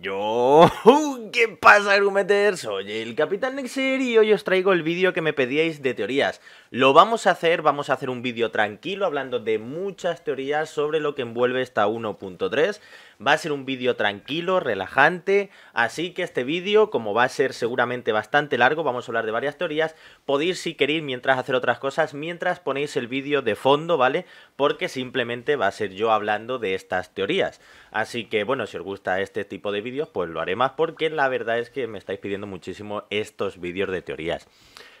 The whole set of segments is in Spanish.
Yo, uh, ¿Qué pasa, Grumeter? Soy el Capitán Nexer y hoy os traigo el vídeo que me pedíais de teorías. Lo vamos a hacer, vamos a hacer un vídeo tranquilo hablando de muchas teorías sobre lo que envuelve esta 1.3. Va a ser un vídeo tranquilo, relajante, así que este vídeo, como va a ser seguramente bastante largo, vamos a hablar de varias teorías, podéis si queréis mientras hacer otras cosas, mientras ponéis el vídeo de fondo, ¿vale? Porque simplemente va a ser yo hablando de estas teorías. Así que bueno, si os gusta este tipo de vídeos, pues lo haré más porque la verdad es que me estáis pidiendo muchísimo estos vídeos de teorías.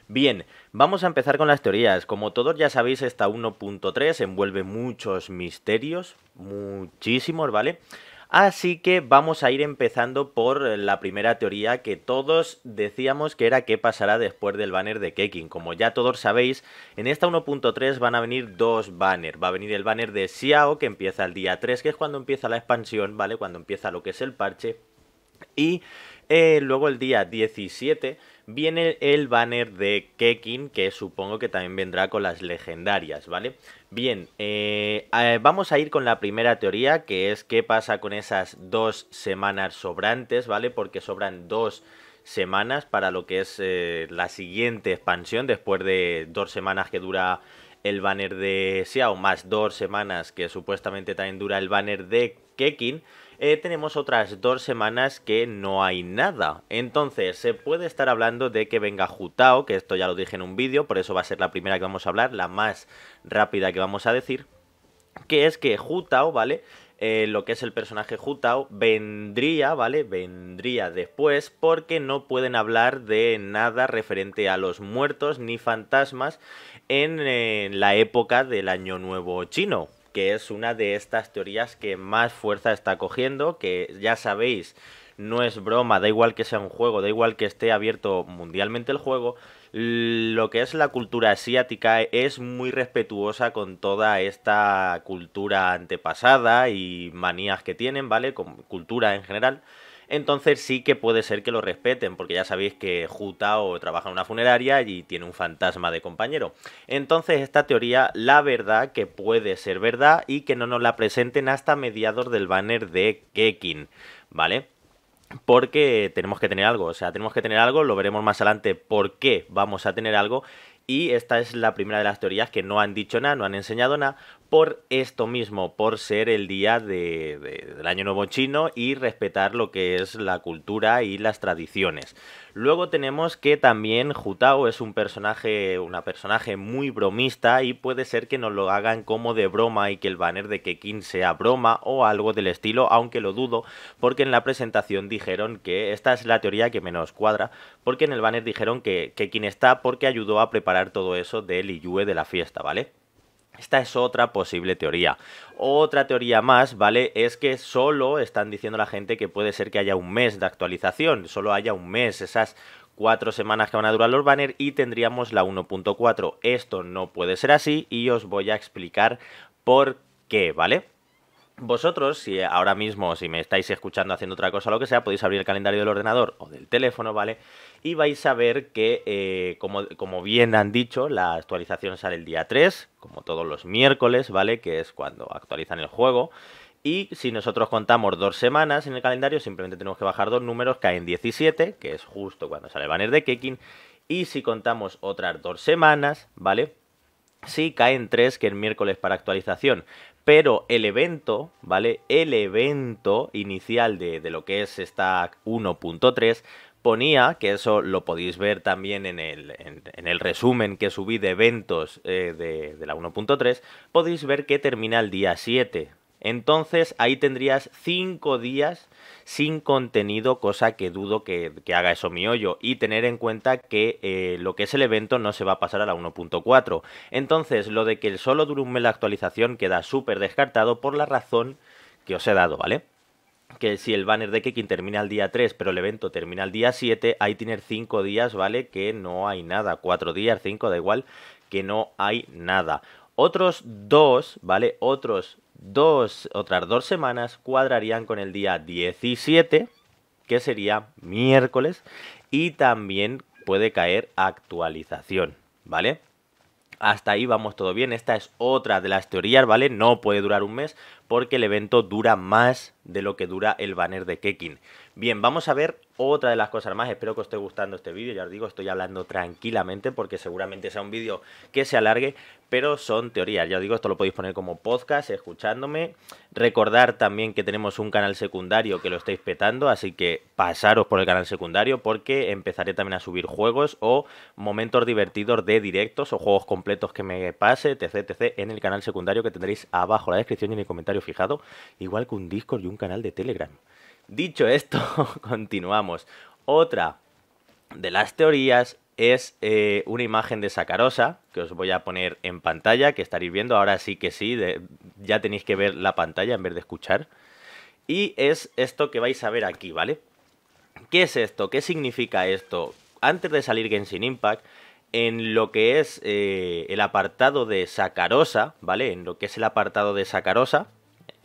Bien, vamos a empezar con las teorías. Como todos ya sabéis, esta 1.3 envuelve muchos misterios, muchísimos, ¿vale? Así que vamos a ir empezando por la primera teoría que todos decíamos que era qué pasará después del banner de Keking. Como ya todos sabéis, en esta 1.3 van a venir dos banners. Va a venir el banner de Xiao que empieza el día 3, que es cuando empieza la expansión, ¿vale? Cuando empieza lo que es el parche y eh, luego el día 17 viene el banner de Kekin, que supongo que también vendrá con las legendarias, ¿vale? Bien, eh, eh, vamos a ir con la primera teoría, que es qué pasa con esas dos semanas sobrantes, ¿vale? Porque sobran dos semanas para lo que es la siguiente expansión, después de dos semanas que dura el banner de Xiao, más dos semanas que supuestamente también dura el banner de Kekin. Eh, tenemos otras dos semanas que no hay nada. Entonces, se puede estar hablando de que venga Jutao, que esto ya lo dije en un vídeo, por eso va a ser la primera que vamos a hablar, la más rápida que vamos a decir, que es que Jutao, ¿vale? Eh, lo que es el personaje Jutao vendría, ¿vale? Vendría después porque no pueden hablar de nada referente a los muertos ni fantasmas en la época del Año Nuevo chino, que es una de estas teorías que más fuerza está cogiendo, que ya sabéis, no es broma, da igual que sea un juego, da igual que esté abierto mundialmente el juego, lo que es la cultura asiática es muy respetuosa con toda esta cultura antepasada y manías que tienen, ¿vale? Con cultura en general entonces sí que puede ser que lo respeten, porque ya sabéis que Juta o trabaja en una funeraria y tiene un fantasma de compañero. Entonces esta teoría, la verdad que puede ser verdad y que no nos la presenten hasta mediados del banner de Kekin, ¿vale? Porque tenemos que tener algo, o sea, tenemos que tener algo, lo veremos más adelante por qué vamos a tener algo y esta es la primera de las teorías que no han dicho nada, no han enseñado nada, por esto mismo, por ser el día del Año Nuevo Chino y respetar lo que es la cultura y las tradiciones. Luego tenemos que también Jutao es un personaje, una personaje muy bromista y puede ser que nos lo hagan como de broma y que el banner de Kekin sea broma o algo del estilo, aunque lo dudo, porque en la presentación dijeron que esta es la teoría que menos cuadra, porque en el banner dijeron que Kekin está porque ayudó a preparar todo eso del Liyue de la fiesta, ¿vale? Esta es otra posible teoría. Otra teoría más, ¿vale? Es que solo están diciendo la gente que puede ser que haya un mes de actualización, solo haya un mes, esas cuatro semanas que van a durar los banners y tendríamos la 1.4. Esto no puede ser así y os voy a explicar por qué, ¿vale? Vosotros, si ahora mismo, si me estáis escuchando haciendo otra cosa o lo que sea, podéis abrir el calendario del ordenador o del teléfono, ¿vale? Y vais a ver que, eh, como, bien han dicho, la actualización sale el día 3, como todos los miércoles, ¿vale? Que es cuando actualizan el juego. Y si nosotros contamos dos semanas en el calendario, simplemente tenemos que bajar dos números, caen 17, que es justo cuando sale el banner de Kekin. Y si contamos otras dos semanas, ¿vale? Sí, caen tres que el miércoles para actualización. Pero el evento, ¿vale? El evento inicial de, de lo que es esta 1.3 ponía, que eso lo podéis ver también en el, el resumen que subí de eventos eh, de, de la 1.3, podéis ver que termina el día 7, entonces ahí tendrías 5 días sin contenido, cosa que dudo que, haga eso mi hoyo. Y tener en cuenta que eh, lo que es el evento no se va a pasar a la 1.4. Entonces lo de que solo dure un mes la actualización queda súper descartado por la razón que os he dado, ¿vale? que si el banner de Kekin termina el día 3, pero el evento termina el día 7, ahí tener 5 días, ¿vale? Que no hay nada, 4 días, 5, da igual, que no hay nada. Otros dos, ¿vale? Otros dos, otras dos semanas cuadrarían con el día 17, que sería miércoles, y también puede caer actualización, ¿vale? Hasta ahí vamos todo bien. Esta es otra de las teorías, ¿vale? No puede durar un mes porque el evento dura más de lo que dura el banner de Kekin. Bien, vamos a ver otra de las cosas más. Espero que os esté gustando este vídeo. Ya os digo, estoy hablando tranquilamente porque seguramente sea un vídeo que se alargue, pero son teorías. Ya os digo, esto lo podéis poner como podcast, escuchándome. Recordar también que tenemos un canal secundario que lo estáis petando, así que pasaros por el canal secundario porque empezaré también a subir juegos o momentos divertidos de directos o juegos completos que me pase, etc, etc, en el canal secundario que tendréis abajo en la descripción y en el comentario fijado, igual que un Discord y un canal de Telegram. Dicho esto, continuamos. Otra de las teorías es eh, una imagen de Sacarosa, que os voy a poner en pantalla, que estaréis viendo, ahora sí que sí, ya tenéis que ver la pantalla en vez de escuchar. Y es esto que vais a ver aquí, ¿vale? ¿Qué es esto? ¿Qué significa esto? Antes de salir Genshin Impact, en lo que es eh, el apartado de Sacarosa, ¿vale? En lo que es el apartado de Sacarosa,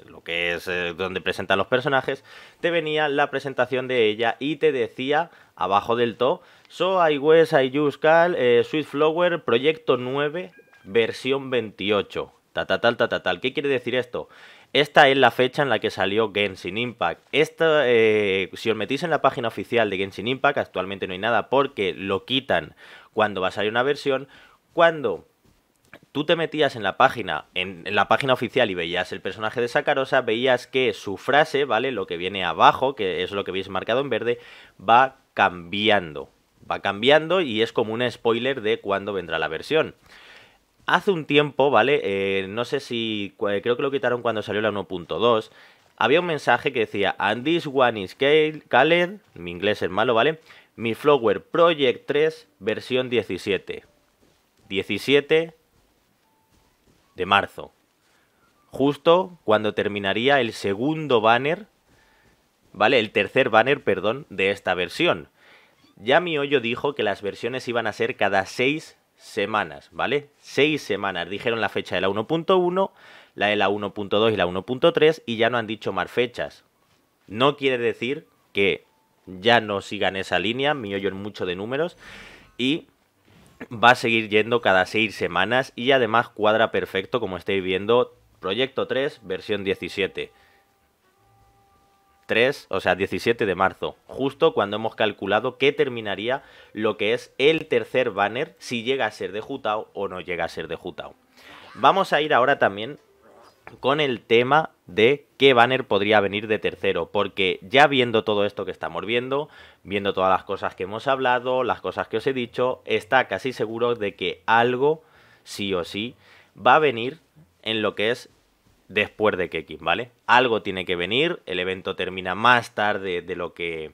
lo que es eh, donde presentan los personajes, te venía la presentación de ella y te decía abajo del to, So I Wes, I eh, Sweet Flower, Proyecto 9, versión 28. Ta, ¿Qué quiere decir esto? Esta es la fecha en la que salió Genshin Impact. Esta, eh, si os metís en la página oficial de Genshin Impact, actualmente no hay nada porque lo quitan cuando va a salir una versión. Cuando tú te metías en la página, en, la página oficial y veías el personaje de Sakarosa, veías que su frase, ¿vale? Lo que viene abajo, que es lo que veis marcado en verde, va cambiando. Va cambiando y es como un spoiler de cuándo vendrá la versión. Hace un tiempo, ¿vale? Eh, no sé si. Creo que lo quitaron cuando salió la 1.2 había un mensaje que decía, and this one is Kalen. mi inglés es malo, ¿vale? Mi Flower Project 3, versión 17. 17 de marzo, justo cuando terminaría el segundo banner, ¿vale? El tercer banner, perdón, de esta versión. Ya mi hoyo dijo que las versiones iban a ser cada seis semanas, ¿vale? Seis semanas. Dijeron la fecha de la 1.1, la de la 1.2 y la 1.3 y ya no han dicho más fechas. No quiere decir que ya no sigan esa línea, mi hoyo es mucho de números, y va a seguir yendo cada seis semanas y además cuadra perfecto, como estáis viendo, Proyecto 3, versión 17. 3, o sea, 17 de marzo, justo cuando hemos calculado que terminaría lo que es el tercer banner, si llega a ser de Jutao o no llega a ser de Jutao. Vamos a ir ahora también con el tema de qué banner podría venir de tercero, porque ya viendo todo esto que estamos viendo, viendo todas las cosas que hemos hablado, las cosas que os he dicho, está casi seguro de que algo, sí o sí, va a venir en lo que es después de Kekin, ¿vale? Algo tiene que venir, el evento termina más tarde de lo que,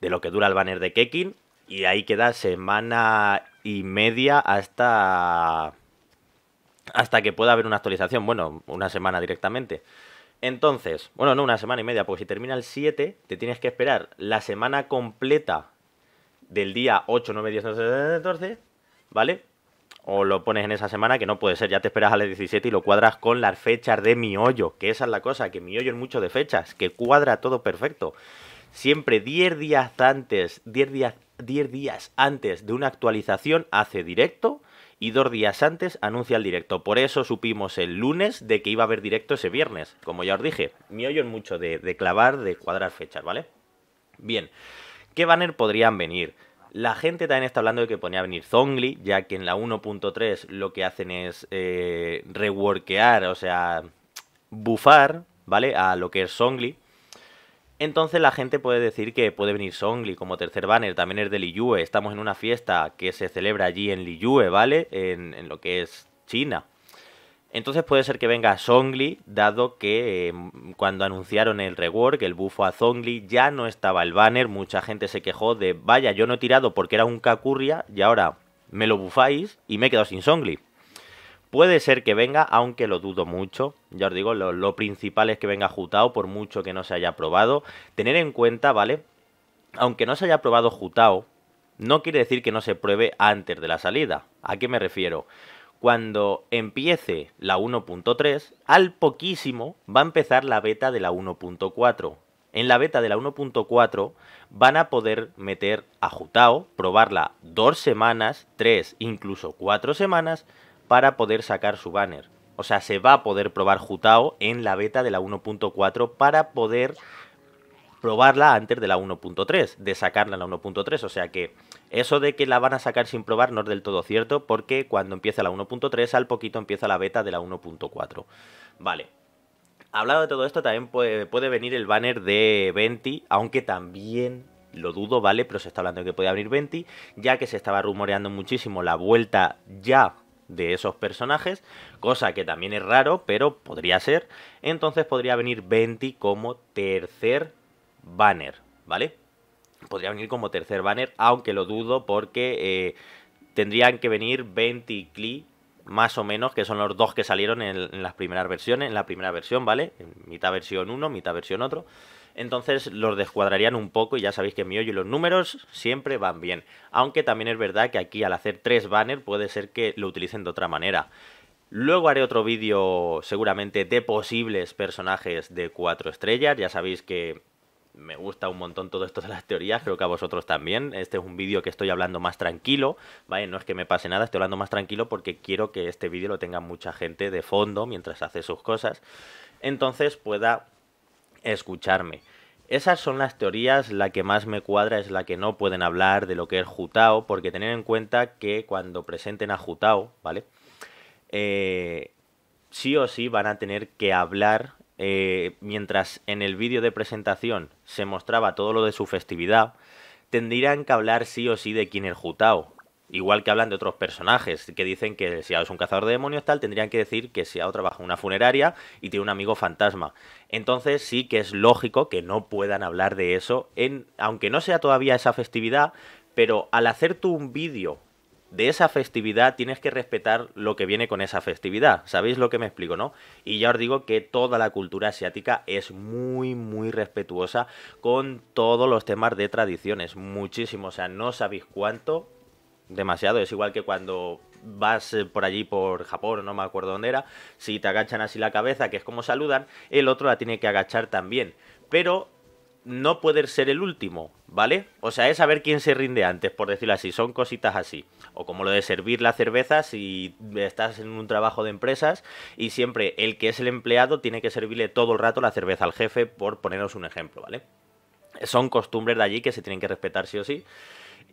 de lo que dura el banner de Kekin, y ahí queda semana y media hasta hasta que pueda haber una actualización, bueno, una semana directamente. Entonces, bueno, no una semana y media, porque si termina el 7, te tienes que esperar la semana completa del día 8, 9, 10, 11, 14, ¿vale? O lo pones en esa semana, que no puede ser, ya te esperas a las 17 y lo cuadras con las fechas de mi hoyo, que esa es la cosa, que mi hoyo es mucho de fechas, que cuadra todo perfecto. Siempre 10 días antes, 10 días, 10 días antes de una actualización hace directo y dos días antes anuncia el directo. Por eso supimos el lunes de que iba a haber directo ese viernes. Como ya os dije, me es mucho de, de clavar, de cuadrar fechas, ¿vale? Bien, ¿qué banner podrían venir? La gente también está hablando de que ponía a venir Zongli, ya que en la 1.3 lo que hacen es eh, reworkear, o sea, bufar, ¿vale? A lo que es Zongli. Entonces la gente puede decir que puede venir Songli como tercer banner, también es de Liyue, estamos en una fiesta que se celebra allí en Liyue, ¿vale? En, lo que es China. Entonces puede ser que venga Songli, dado que em, cuando anunciaron el rework, el buffo a Songli ya no estaba el banner, mucha gente se quejó de, vaya, yo no he tirado porque era un Kakurria y ahora me lo bufáis y me he quedado sin Songli. Puede ser que venga, aunque lo dudo mucho. Ya os digo, lo, principal es que venga Jutao, por mucho que no se haya probado. Tener en cuenta, ¿vale? Aunque no se haya probado Jutao, no quiere decir que no se pruebe antes de la salida. ¿A qué me refiero? Cuando empiece la 1.3, al poquísimo va a empezar la beta de la 1.4. En la beta de la 1.4 van a poder meter a Jutao, probarla dos semanas, tres, incluso cuatro semanas, para poder sacar su banner. O sea, se va a poder probar Jutao en la beta de la 1.4 para poder probarla antes de la 1.3, de sacarla en la 1.3. O sea que eso de que la van a sacar sin probar no es del todo cierto porque cuando empieza la 1.3 al poquito empieza la beta de la 1.4. Vale. Hablado de todo esto, también puede, venir el banner de Venti, aunque también lo dudo, ¿vale? Pero se está hablando de que puede abrir Venti ya que se estaba rumoreando muchísimo la vuelta ya de esos personajes, cosa que también es raro, pero podría ser. Entonces podría venir Venti como tercer banner, ¿vale? Podría venir como tercer banner, aunque lo dudo porque eh, tendrían que venir Venti y Klee más o menos, que son los dos que salieron en, las primeras versiones, en la primera versión, ¿vale? En mitad versión uno, mitad versión otro entonces los descuadrarían un poco y ya sabéis que mi hoyo y los números siempre van bien. Aunque también es verdad que aquí al hacer tres banners puede ser que lo utilicen de otra manera. Luego haré otro vídeo seguramente de posibles personajes de cuatro estrellas, ya sabéis que me gusta un montón todo esto de las teorías, creo que a vosotros también. Este es un vídeo que estoy hablando más tranquilo, ¿vale? No es que me pase nada, estoy hablando más tranquilo porque quiero que este vídeo lo tenga mucha gente de fondo mientras hace sus cosas. Entonces pueda escucharme. Esas son las teorías, la que más me cuadra es la que no pueden hablar de lo que es Jutao, porque tener en cuenta que cuando presenten a Jutao, ¿vale? Eh, sí o sí van a tener que hablar, eh, mientras en el vídeo de presentación se mostraba todo lo de su festividad, tendrían que hablar sí o sí de quién es Jutao. Igual que hablan de otros personajes, que dicen que si es un cazador de demonios tal, tendrían que decir que Siado trabaja en una funeraria y tiene un amigo fantasma. Entonces sí que es lógico que no puedan hablar de eso, en, aunque no sea todavía esa festividad, pero al hacer tú un vídeo de esa festividad tienes que respetar lo que viene con esa festividad. ¿Sabéis lo que me explico, no? Y ya os digo que toda la cultura asiática es muy, muy respetuosa con todos los temas de tradiciones. Muchísimo. O sea, no sabéis cuánto demasiado. Es igual que cuando vas eh, por allí por Japón, no me acuerdo dónde era, si te agachan así la cabeza, que es como saludan, el otro la tiene que agachar también. Pero no poder ser el último, ¿vale? O sea, es saber quién se rinde antes, por decirlo así, son cositas así. O como lo de servir la cerveza si estás en un trabajo de empresas y siempre el que es el empleado tiene que servirle todo el rato la cerveza al jefe, por poneros un ejemplo, ¿vale? Son costumbres de allí que se tienen que respetar sí o sí.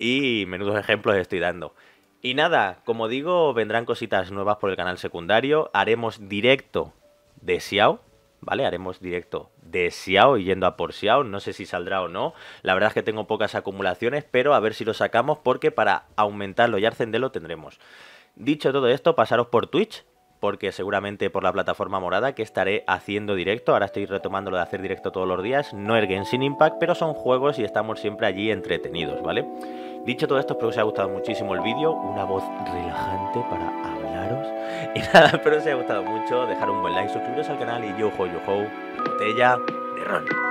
Y menudos ejemplos estoy dando. Y nada, como digo, vendrán cositas nuevas por el canal secundario. Haremos directo de Xiao, ¿vale? Haremos directo de Xiao y yendo a por Xiao. No sé si saldrá o no. La verdad es que tengo pocas acumulaciones, pero a ver si lo sacamos porque para aumentarlo y arcenderlo tendremos. Dicho todo esto, pasaros por Twitch, porque seguramente por la plataforma morada que estaré haciendo directo. Ahora estoy retomando lo de hacer directo todos los días. No el Game sin Impact, pero son juegos y estamos siempre allí entretenidos, ¿vale? Dicho todo esto, espero que os haya gustado muchísimo el vídeo. Una voz relajante para hablaros. Y nada, espero que os haya gustado mucho. Dejar un buen like, suscribiros al canal y yo, yojo yo, botella de ron.